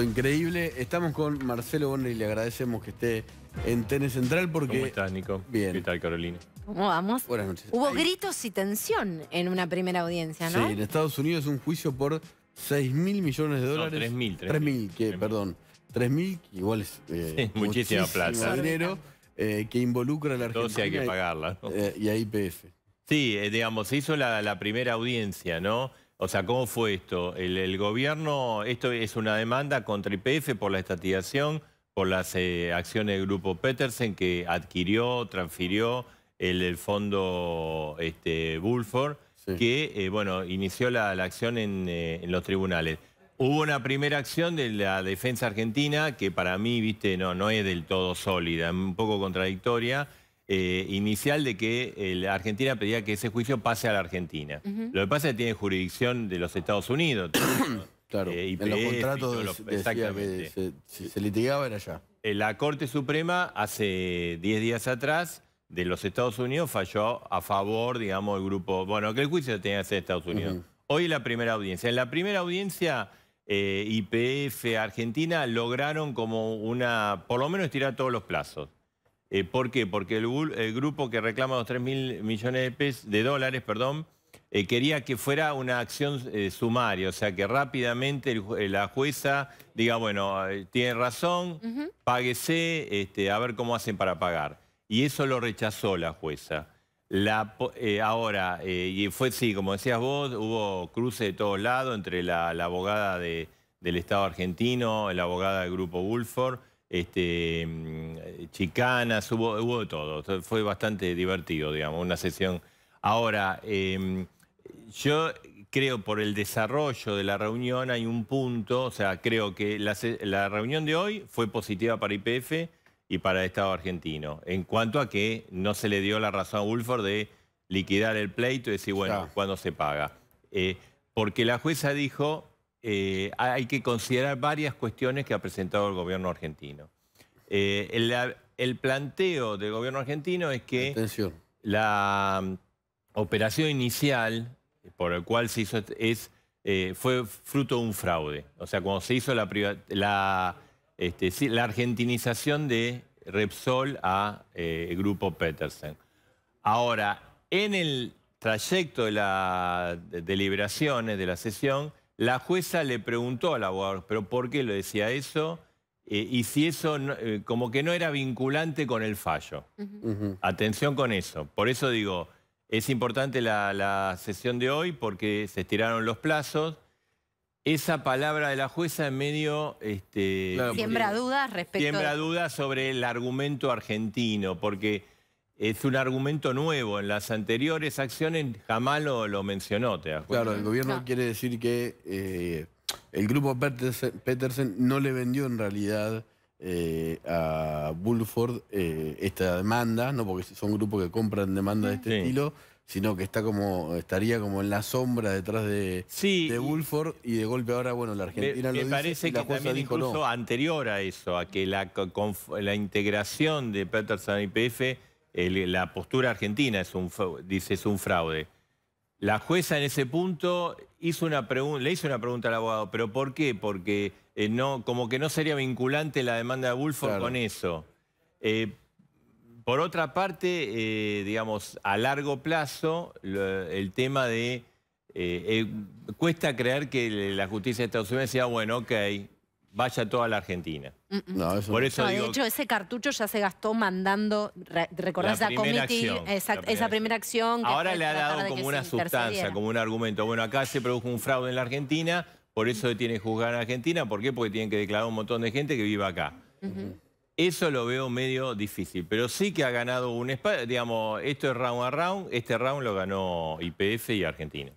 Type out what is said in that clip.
increíble. Estamos con Marcelo Bonner y le agradecemos que esté en TN Central porque... ¿Cómo estás, Nico? Bien. ¿Qué tal, Carolina? ¿Cómo vamos? Buenas noches. Hubo gritos y tensión en una primera audiencia, ¿no? Sí, en Estados Unidos un juicio por 6 mil millones de dólares. No, 3 mil. 3 mil, que, perdón. 3 mil, igual es... Eh, muchísima plata. dinero eh, que involucra a la Argentina. hay que pagarla. Eh, y a IPF. Sí, digamos, se hizo la primera audiencia, ¿no? O sea, ¿cómo fue esto? El, gobierno, esto es una demanda contra IPF por la estatización, por las eh, acciones del grupo Petersen que adquirió, transfirió el, fondo este, Bulford, que, eh, bueno, inició la, acción eh, en, los tribunales. Hubo una primera acción de la defensa argentina que para mí, viste, no, no es del todo sólida, un poco contradictoria, eh, inicial de que eh, la Argentina pedía que ese juicio pase a la Argentina. Lo que pasa es que tiene jurisdicción de los Estados Unidos. claro, eh, en los contratos se, litigaba era allá. la Corte Suprema hace 10 días atrás de los Estados Unidos falló a favor, digamos, del grupo... Bueno, que el juicio tenía que ser Estados Unidos. Hoy es Hoy la primera audiencia. En la primera audiencia... IPF, Argentina, lograron como una, por lo menos estirar todos los plazos. Eh, ¿Por qué? Porque el, grupo que reclama los 3 mil millones de, dólares perdón, eh, quería que fuera una acción eh, sumaria, o sea, que rápidamente la jueza diga, bueno, tiene razón, páguese, este, a ver cómo hacen para pagar. Y eso lo rechazó la jueza. ahora, y fue sí, como decías vos, hubo cruces de todos lados entre la, abogada del Estado argentino, la abogada del grupo Woolford, este, mm, chicanas, hubo, todo. Fue bastante divertido, digamos, una sesión. Ahora, em, yo creo por el desarrollo de la reunión hay un punto, o sea, creo que la, reunión de hoy fue positiva para IPF y para el Estado argentino, en cuanto a que no se le dio la razón a Ulford de liquidar el pleito y decir, bueno, ¿cuándo se paga? Eh, porque la jueza dijo, eh, hay que considerar varias cuestiones que ha presentado el gobierno argentino. Eh, el planteo del gobierno argentino es que la mm, operación inicial por el cual se hizo este, eh, fue fruto de un fraude. O sea, cuando se hizo la, este, argentinización de Repsol a eh, grupo Petersen. Ahora, en el trayecto de las deliberaciones, de la sesión, la jueza le preguntó al abogado, pero ¿por qué lo decía eso? Eh, y si eso eh, como que no era vinculante con el fallo. Atención con eso. Por eso digo, es importante la, sesión de hoy porque se estiraron los plazos. Esa palabra de la jueza en medio... Este, siembra dudas respecto... Siembra dudas sobre el argumento argentino, porque es un argumento nuevo. En las anteriores acciones jamás lo, lo mencionó, ¿te Claro, el gobierno quiere decir que... Eh, el grupo Petersen, no le vendió en realidad eh, a Bulford eh, esta demanda, no porque son grupos que compran demanda de este estilo, sino que está como estaría como en la sombra detrás de, Bulford y, de golpe ahora, bueno, la Argentina me, lo me parece que también incluso anterior a eso, a que la, la integración de Peterson y PF, la postura argentina es un, dice es un fraude. La jueza en ese punto hizo una le hizo una pregunta al abogado, pero ¿por qué? Porque eh, no, como que no sería vinculante la demanda de Bulford con eso. Eh, por otra parte, eh, digamos, a largo plazo, el tema de... cuesta creer que la justicia de Estados Unidos decía, bueno, ok, vaya toda la Argentina. No, eso Por eso de hecho, ese cartucho ya se gastó mandando, la, esa, primera acción. Ahora le ha dado como una sustancia, como un argumento. Bueno, acá se produjo un fraude en la Argentina, por eso tiene que juzgar en Argentina. ¿Por qué? Porque tienen que declarar un montón de gente que vive acá. Eso lo veo medio difícil, pero sí que ha ganado un espacio. Digamos, esto es round a round, este round lo ganó IPF y Argentina.